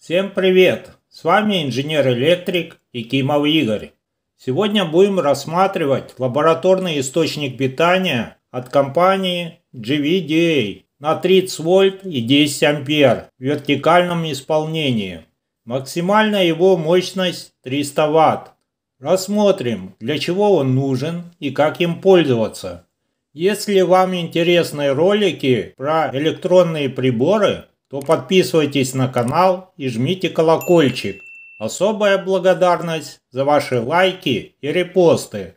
Всем привет! С вами инженер-электрик Икимов Игорь. Сегодня будем рассматривать лабораторный источник питания от компании GVDA на 30 вольт и 10 ампер в вертикальном исполнении. Максимальная его мощность 300 ватт. Рассмотрим, для чего он нужен и как им пользоваться. Если вам интересны ролики про электронные приборы, то подписывайтесь на канал и жмите колокольчик. Особая благодарность за ваши лайки и репосты.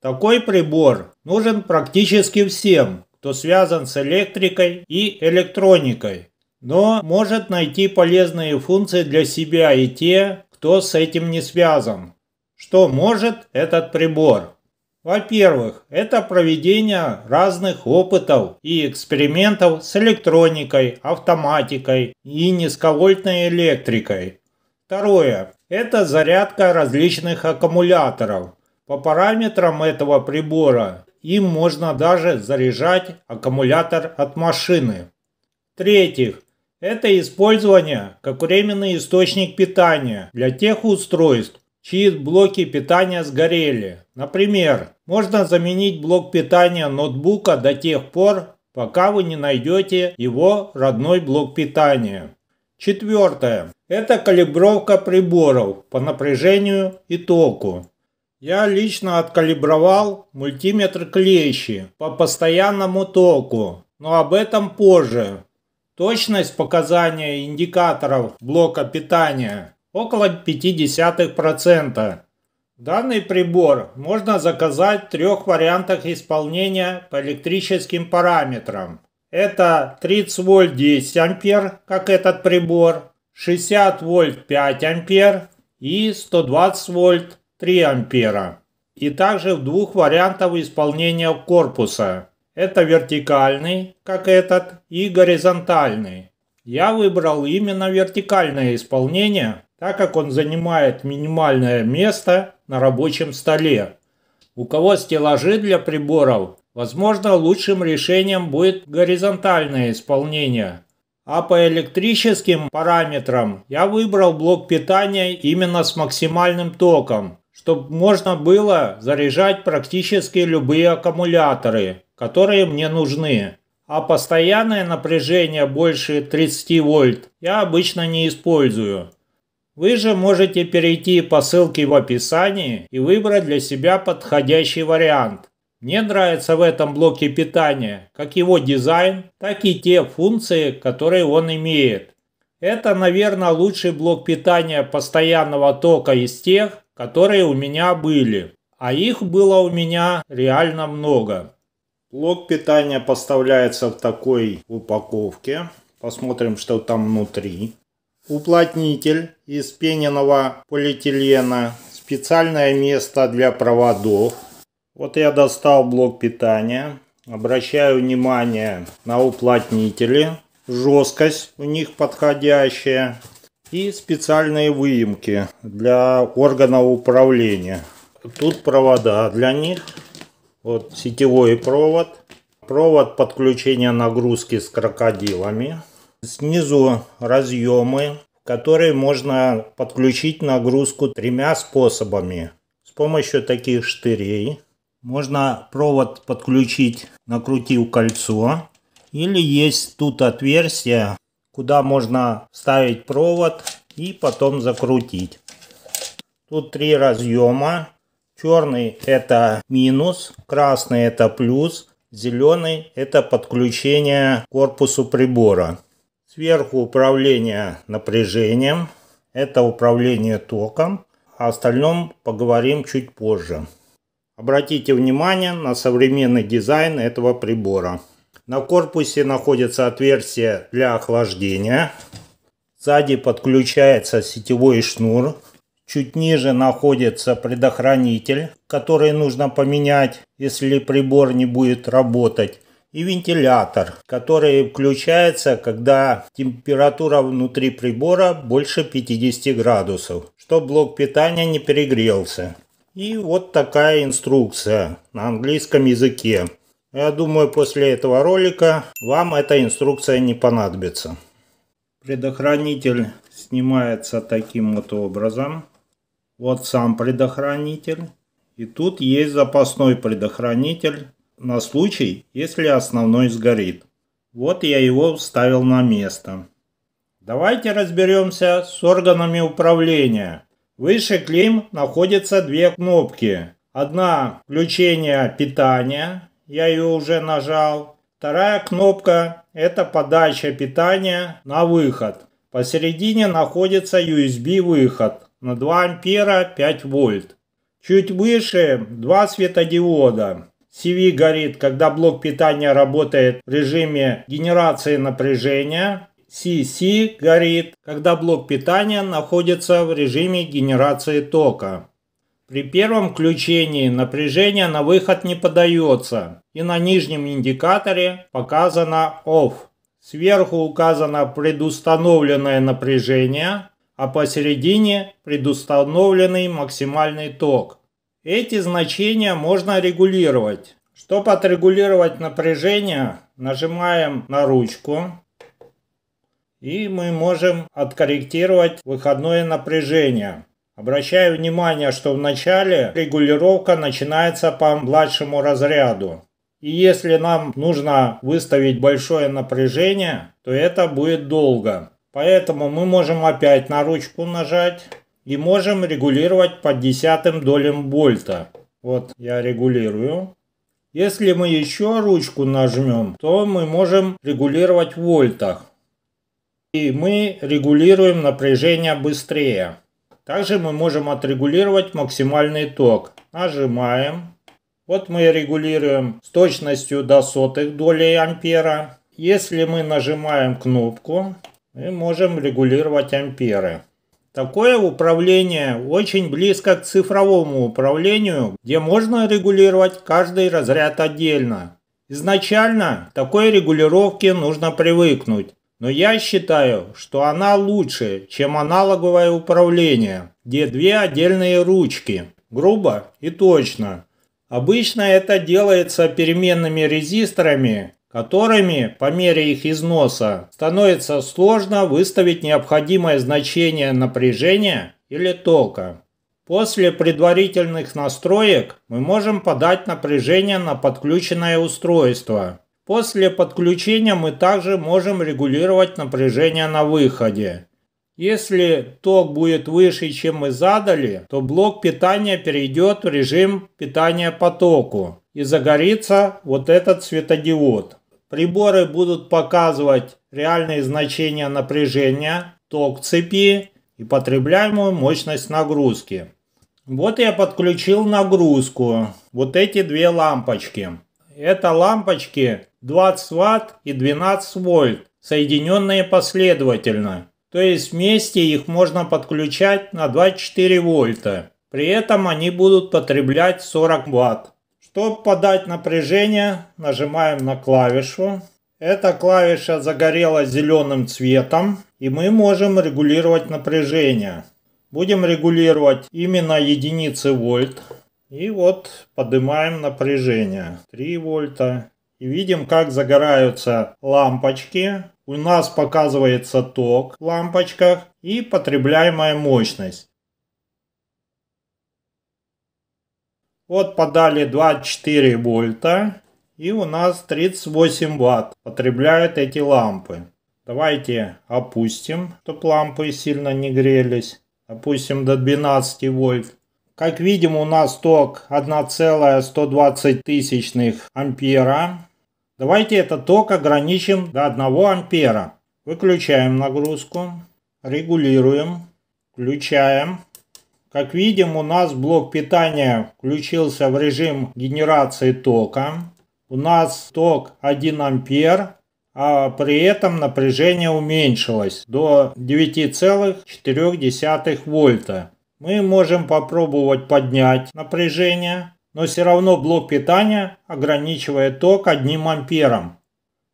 Такой прибор нужен практически всем, кто связан с электрикой и электроникой, но может найти полезные функции для себя и те, кто с этим не связан. Что может этот прибор? Во-первых, это проведение разных опытов и экспериментов с электроникой, автоматикой и низковольтной электрикой. Второе, это зарядка различных аккумуляторов. По параметрам этого прибора им можно даже заряжать аккумулятор от машины. В-третьих, это использование как временный источник питания для тех устройств, чьи блоки питания сгорели. Например, можно заменить блок питания ноутбука до тех пор, пока вы не найдете его родной блок питания. Четвертое. Это калибровка приборов по напряжению и току. Я лично откалибровал мультиметр клещи по постоянному току, но об этом позже. Точность показания индикаторов блока питания около 0,5%. Данный прибор можно заказать в трех вариантах исполнения по электрическим параметрам. Это 30 вольт 10 ампер, как этот прибор, 60 вольт 5 ампер и 120 вольт 3 ампера. И также в двух вариантах исполнения корпуса. Это вертикальный, как этот, и горизонтальный. Я выбрал именно вертикальное исполнение, так как он занимает минимальное место на рабочем столе. У кого стеллажи для приборов, возможно, лучшим решением будет горизонтальное исполнение. А по электрическим параметрам я выбрал блок питания именно с максимальным током, чтобы можно было заряжать практически любые аккумуляторы, которые мне нужны. А постоянное напряжение больше 30 вольт я обычно не использую. Вы же можете перейти по ссылке в описании и выбрать для себя подходящий вариант. Мне нравится в этом блоке питания как его дизайн, так и те функции, которые он имеет. Это, наверное, лучший блок питания постоянного тока из тех, которые у меня были. А их было у меня реально много. Блок питания поставляется в такой упаковке. Посмотрим, что там внутри. Уплотнитель из пененного полиэтилена. Специальное место для проводов. Вот я достал блок питания. Обращаю внимание на уплотнители. Жесткость у них подходящая. И специальные выемки для органов управления. Тут провода для них. Вот сетевой провод. Провод подключения нагрузки с крокодилами. Снизу разъемы, в которые можно подключить нагрузку тремя способами. С помощью таких штырей можно провод подключить, накрутив кольцо. Или есть тут отверстие, куда можно вставить провод и потом закрутить. Тут три разъема. Черный это минус, красный это плюс, зеленый это подключение к корпусу прибора. Сверху управление напряжением, это управление током, о остальном поговорим чуть позже. Обратите внимание на современный дизайн этого прибора. На корпусе находится отверстие для охлаждения. Сзади подключается сетевой шнур. Чуть ниже находится предохранитель, который нужно поменять, если прибор не будет работать и вентилятор, который включается, когда температура внутри прибора больше 50 градусов, чтобы блок питания не перегрелся. И вот такая инструкция на английском языке. Я думаю, после этого ролика вам эта инструкция не понадобится. Предохранитель снимается таким вот образом. Вот сам предохранитель. И тут есть запасной предохранитель на случай, если основной сгорит. Вот я его вставил на место. Давайте разберемся с органами управления. Выше клейм находятся две кнопки. Одна включение питания, я ее уже нажал. Вторая кнопка это подача питания на выход. Посередине находится USB выход на 2 ампера 5 вольт. Чуть выше два светодиода CV горит, когда блок питания работает в режиме генерации напряжения. CC горит, когда блок питания находится в режиме генерации тока. При первом включении напряжение на выход не подается и на нижнем индикаторе показано OFF. Сверху указано предустановленное напряжение, а посередине предустановленный максимальный ток. Эти значения можно регулировать. Чтобы отрегулировать напряжение, нажимаем на ручку. И мы можем откорректировать выходное напряжение. Обращаю внимание, что в начале регулировка начинается по младшему разряду. И если нам нужно выставить большое напряжение, то это будет долго. Поэтому мы можем опять на ручку нажать и можем регулировать по десятым долям вольта. Вот я регулирую. Если мы еще ручку нажмем, то мы можем регулировать в вольтах. И мы регулируем напряжение быстрее. Также мы можем отрегулировать максимальный ток. Нажимаем. Вот мы регулируем с точностью до сотых долей ампера. Если мы нажимаем кнопку, мы можем регулировать амперы. Такое управление очень близко к цифровому управлению, где можно регулировать каждый разряд отдельно. Изначально такой регулировке нужно привыкнуть, но я считаю, что она лучше, чем аналоговое управление, где две отдельные ручки, грубо и точно. Обычно это делается переменными резисторами которыми по мере их износа становится сложно выставить необходимое значение напряжения или тока. После предварительных настроек мы можем подать напряжение на подключенное устройство. После подключения мы также можем регулировать напряжение на выходе. Если ток будет выше, чем мы задали, то блок питания перейдет в режим питания потоку и загорится вот этот светодиод. Приборы будут показывать реальные значения напряжения, ток цепи и потребляемую мощность нагрузки. Вот я подключил нагрузку. Вот эти две лампочки. Это лампочки 20 Вт и 12 вольт, соединенные последовательно. То есть вместе их можно подключать на 24 вольта. При этом они будут потреблять 40 ватт. Чтобы подать напряжение, нажимаем на клавишу. Эта клавиша загорела зеленым цветом, и мы можем регулировать напряжение. Будем регулировать именно единицы вольт. И вот поднимаем напряжение 3 вольта. И видим, как загораются лампочки. У нас показывается ток в лампочках и потребляемая мощность. Вот подали 24 вольта. И у нас 38 ватт потребляют эти лампы. Давайте опустим, чтобы лампы сильно не грелись. Опустим до 12 вольт. Как видим, у нас ток 1,120 тысячных ампера. Давайте этот ток ограничим до 1 ампера. Выключаем нагрузку. Регулируем. Включаем. Как видим, у нас блок питания включился в режим генерации тока. У нас ток 1 ампер, а при этом напряжение уменьшилось до 9,4 вольта. Мы можем попробовать поднять напряжение, но все равно блок питания ограничивает ток 1 ампером.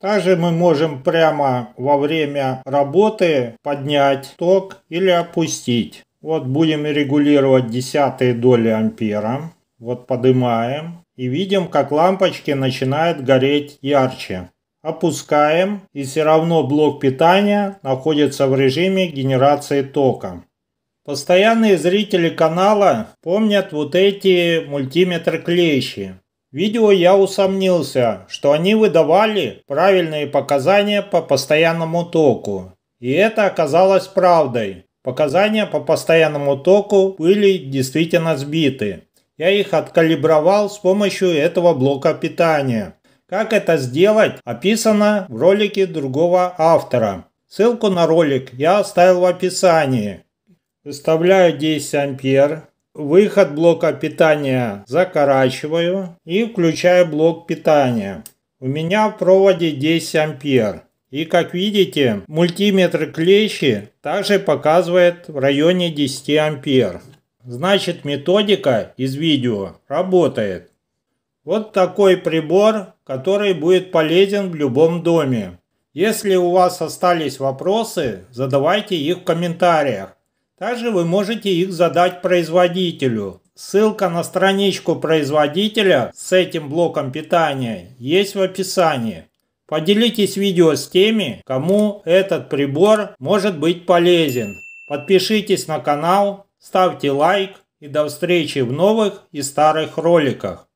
Также мы можем прямо во время работы поднять ток или опустить. Вот будем регулировать десятые доли ампера. Вот поднимаем. И видим, как лампочки начинают гореть ярче. Опускаем. И все равно блок питания находится в режиме генерации тока. Постоянные зрители канала помнят вот эти мультиметр-клещи. Видео я усомнился, что они выдавали правильные показания по постоянному току. И это оказалось правдой. Показания по постоянному току были действительно сбиты. Я их откалибровал с помощью этого блока питания. Как это сделать, описано в ролике другого автора. Ссылку на ролик я оставил в описании. Выставляю 10 ампер. Выход блока питания закорачиваю и включаю блок питания. У меня в проводе 10 ампер. И как видите, мультиметр клещи также показывает в районе 10 ампер. Значит методика из видео работает. Вот такой прибор, который будет полезен в любом доме. Если у вас остались вопросы, задавайте их в комментариях. Также вы можете их задать производителю. Ссылка на страничку производителя с этим блоком питания есть в описании. Поделитесь видео с теми, кому этот прибор может быть полезен. Подпишитесь на канал, ставьте лайк и до встречи в новых и старых роликах.